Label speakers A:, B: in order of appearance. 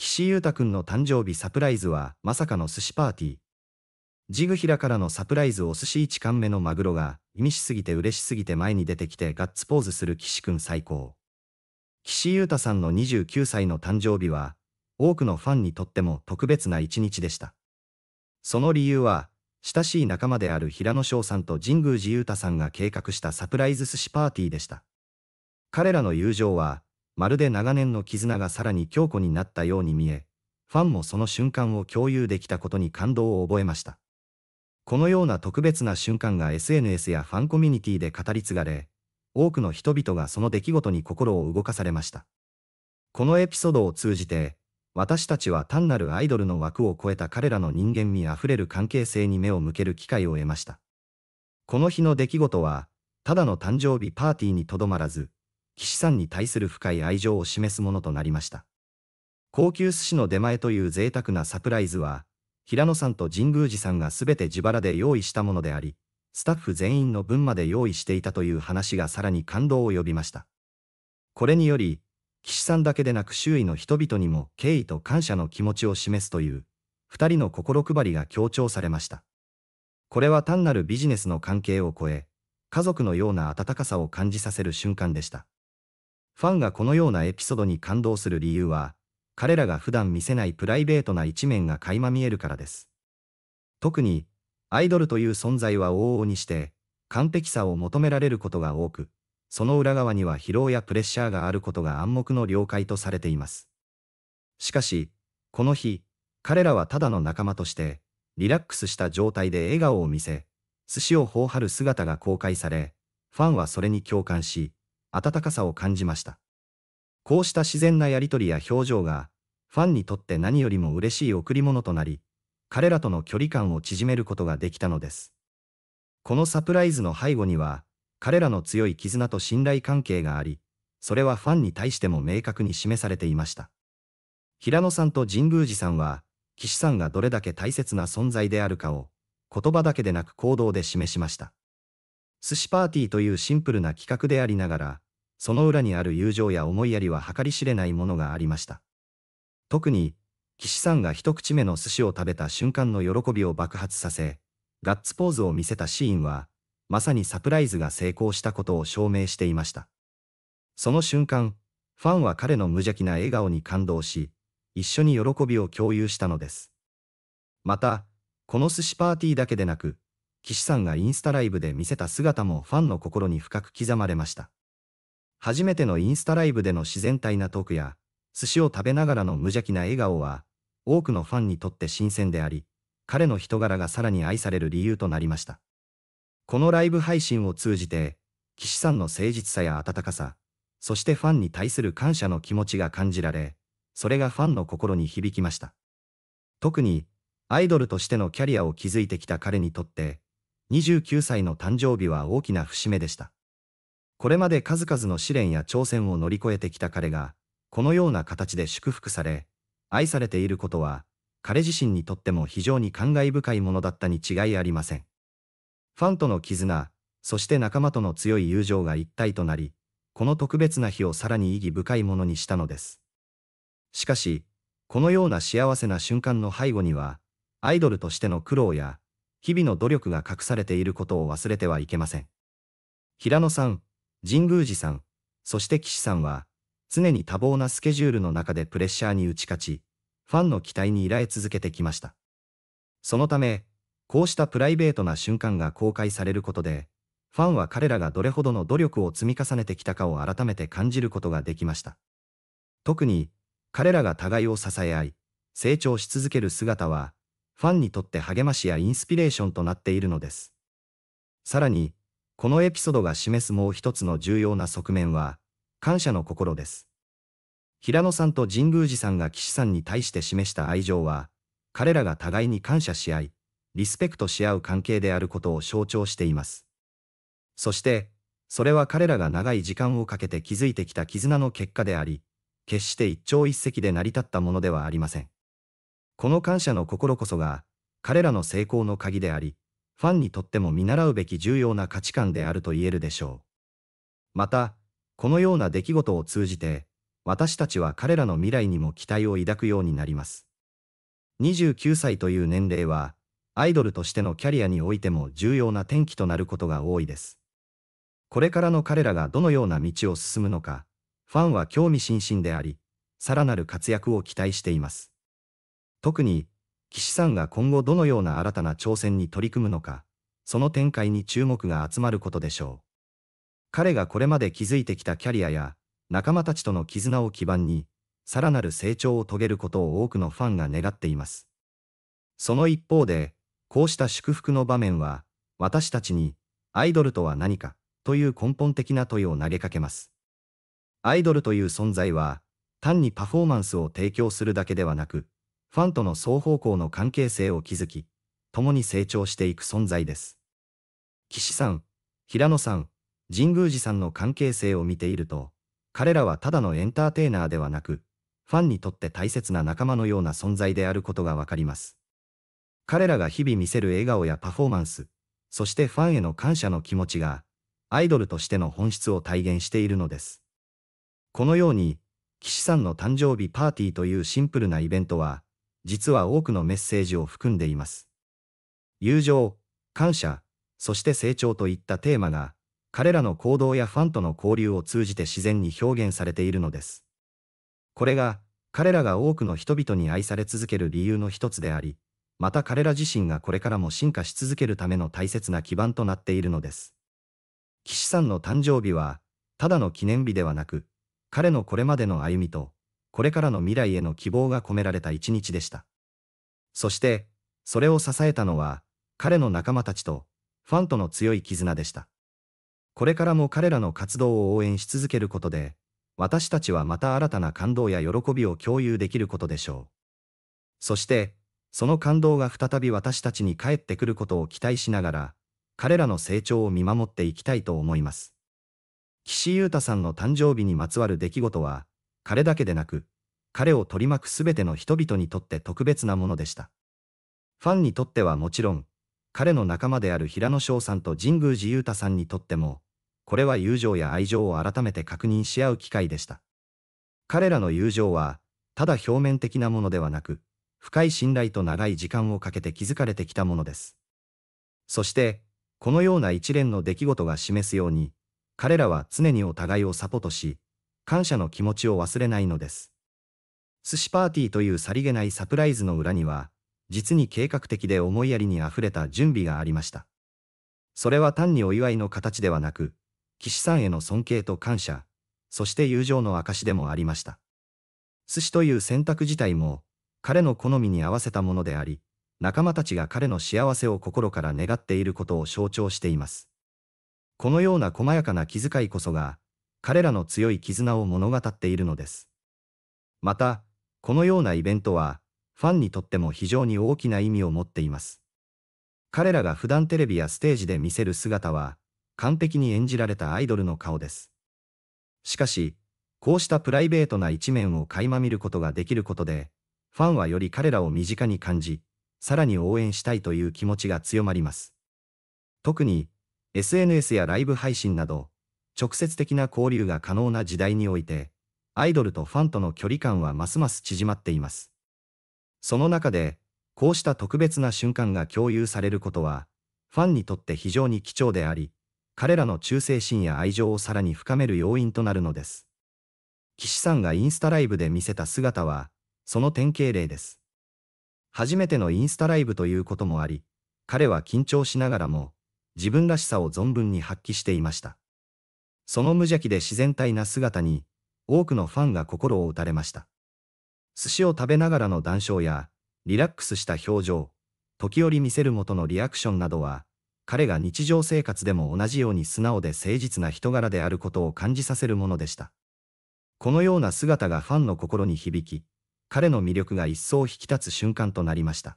A: 岸優太くんの誕生日サプライズはまさかの寿司パーティー。ジグヒラからのサプライズお寿司一貫目のマグロが意味しすぎて嬉しすぎて前に出てきてガッツポーズする岸くん最高。岸優太さんの29歳の誕生日は多くのファンにとっても特別な一日でした。その理由は親しい仲間である平野翔さんと神宮寺優太さんが計画したサプライズ寿司パーティーでした。彼らの友情はまるで長年の絆がさらに強固になったように見え、ファンもその瞬間を共有できたことに感動を覚えました。このような特別な瞬間が SNS やファンコミュニティで語り継がれ、多くの人々がその出来事に心を動かされました。このエピソードを通じて、私たちは単なるアイドルの枠を超えた彼らの人間味あふれる関係性に目を向ける機会を得ました。この日の出来事は、ただの誕生日パーティーにとどまらず、岸さんに対する深い愛情を示すものとなりました。高級寿司の出前という贅沢なサプライズは、平野さんと神宮寺さんがすべて自腹で用意したものであり、スタッフ全員の分まで用意していたという話がさらに感動を呼びました。これにより、岸さんだけでなく周囲の人々にも敬意と感謝の気持ちを示すという、二人の心配りが強調されました。これは単なるビジネスの関係を超え、家族のような温かさを感じさせる瞬間でした。ファンがこのようなエピソードに感動する理由は、彼らが普段見せないプライベートな一面が垣間見えるからです。特に、アイドルという存在は往々にして、完璧さを求められることが多く、その裏側には疲労やプレッシャーがあることが暗黙の了解とされています。しかし、この日、彼らはただの仲間として、リラックスした状態で笑顔を見せ、寿司を頬張る姿が公開され、ファンはそれに共感し、温かさを感じました。こうした自然なやりとりや表情が、ファンにとって何よりも嬉しい贈り物となり、彼らとの距離感を縮めることができたのです。このサプライズの背後には、彼らの強い絆と信頼関係があり、それはファンに対しても明確に示されていました。平野さんと神宮寺さんは、岸さんがどれだけ大切な存在であるかを、言葉だけでなく行動で示しました。寿司パーティーというシンプルな企画でありながら、その裏にある友情や思いやりは計り知れないものがありました。特に、岸さんが一口目の寿司を食べた瞬間の喜びを爆発させ、ガッツポーズを見せたシーンは、まさにサプライズが成功したことを証明していました。その瞬間、ファンは彼の無邪気な笑顔に感動し、一緒に喜びを共有したのです。また、この寿司パーティーだけでなく、岸さんがインスタライブで見せた姿もファンの心に深く刻まれました。初めてのインスタライブでの自然体なトークや、寿司を食べながらの無邪気な笑顔は、多くのファンにとって新鮮であり、彼の人柄がさらに愛される理由となりました。このライブ配信を通じて、岸さんの誠実さや温かさ、そしてファンに対する感謝の気持ちが感じられ、それがファンの心に響きました。特に、アイドルとしてのキャリアを築いてきた彼にとって、29歳の誕生日は大きな節目でした。これまで数々の試練や挑戦を乗り越えてきた彼が、このような形で祝福され、愛されていることは、彼自身にとっても非常に感慨深いものだったに違いありません。ファンとの絆、そして仲間との強い友情が一体となり、この特別な日をさらに意義深いものにしたのです。しかし、このような幸せな瞬間の背後には、アイドルとしての苦労や、日々の努力が隠されていることを忘れてはいけません。平野さん、神宮寺さん、そして岸さんは、常に多忙なスケジュールの中でプレッシャーに打ち勝ち、ファンの期待に依頼続けてきました。そのため、こうしたプライベートな瞬間が公開されることで、ファンは彼らがどれほどの努力を積み重ねてきたかを改めて感じることができました。特に、彼らが互いを支え合い、成長し続ける姿は、ファンにとって励ましやインスピレーションとなっているのです。さらに、このエピソードが示すもう一つの重要な側面は、感謝の心です。平野さんと神宮寺さんが岸さんに対して示した愛情は、彼らが互いに感謝し合い、リスペクトし合う関係であることを象徴しています。そして、それは彼らが長い時間をかけて築いてきた絆の結果であり、決して一朝一夕で成り立ったものではありません。この感謝の心こそが、彼らの成功の鍵であり、ファンにとっても見習うべき重要な価値観であると言えるでしょう。また、このような出来事を通じて、私たちは彼らの未来にも期待を抱くようになります。29歳という年齢は、アイドルとしてのキャリアにおいても重要な転機となることが多いです。これからの彼らがどのような道を進むのか、ファンは興味津々であり、さらなる活躍を期待しています。特に、岸さんが今後どのような新たな挑戦に取り組むのか、その展開に注目が集まることでしょう。彼がこれまで築いてきたキャリアや、仲間たちとの絆を基盤に、さらなる成長を遂げることを多くのファンが願っています。その一方で、こうした祝福の場面は、私たちに、アイドルとは何か、という根本的な問いを投げかけます。アイドルという存在は、単にパフォーマンスを提供するだけではなく、ファンとの双方向の関係性を築き、共に成長していく存在です。岸さん、平野さん、神宮寺さんの関係性を見ていると、彼らはただのエンターテイナーではなく、ファンにとって大切な仲間のような存在であることがわかります。彼らが日々見せる笑顔やパフォーマンス、そしてファンへの感謝の気持ちが、アイドルとしての本質を体現しているのです。このように、岸さんの誕生日パーティーというシンプルなイベントは、実は多くのメッセージを含んでいます。友情、感謝、そして成長といったテーマが、彼らの行動やファンとの交流を通じて自然に表現されているのです。これが、彼らが多くの人々に愛され続ける理由の一つであり、また彼ら自身がこれからも進化し続けるための大切な基盤となっているのです。岸さんの誕生日は、ただの記念日ではなく、彼のこれまでの歩みと、これからの未来への希望が込められた一日でした。そして、それを支えたのは、彼の仲間たちと、ファンとの強い絆でした。これからも彼らの活動を応援し続けることで、私たちはまた新たな感動や喜びを共有できることでしょう。そして、その感動が再び私たちに帰ってくることを期待しながら、彼らの成長を見守っていきたいと思います。岸優太さんの誕生日にまつわる出来事は、彼だけでなく、彼を取り巻くすべての人々にとって特別なものでした。ファンにとってはもちろん、彼の仲間である平野翔さんと神宮寺勇太さんにとっても、これは友情や愛情を改めて確認し合う機会でした。彼らの友情は、ただ表面的なものではなく、深い信頼と長い時間をかけて築かれてきたものです。そして、このような一連の出来事が示すように、彼らは常にお互いをサポートし、感謝の気持ちを忘れないのです。寿司パーティーというさりげないサプライズの裏には、実に計画的で思いやりに溢れた準備がありました。それは単にお祝いの形ではなく、岸さんへの尊敬と感謝、そして友情の証でもありました。寿司という選択自体も、彼の好みに合わせたものであり、仲間たちが彼の幸せを心から願っていることを象徴しています。このような細やかな気遣いこそが、彼らの強い絆を物語っているのです。また、このようなイベントは、ファンにとっても非常に大きな意味を持っています。彼らが普段テレビやステージで見せる姿は、完璧に演じられたアイドルの顔です。しかし、こうしたプライベートな一面を垣間見ることができることで、ファンはより彼らを身近に感じ、さらに応援したいという気持ちが強まります。特に、SNS やライブ配信など、直接的な交流が可能な時代において、アイドルとファンとの距離感はますます縮まっています。その中で、こうした特別な瞬間が共有されることは、ファンにとって非常に貴重であり、彼らの忠誠心や愛情をさらに深める要因となるのです。岸さんがインスタライブで見せた姿は、その典型例です。初めてのインスタライブということもあり、彼は緊張しながらも、自分らしさを存分に発揮していました。その無邪気で自然体な姿に、多くのファンが心を打たれました。寿司を食べながらの談笑や、リラックスした表情、時折見せる元のリアクションなどは、彼が日常生活でも同じように素直で誠実な人柄であることを感じさせるものでした。このような姿がファンの心に響き、彼の魅力が一層引き立つ瞬間となりました。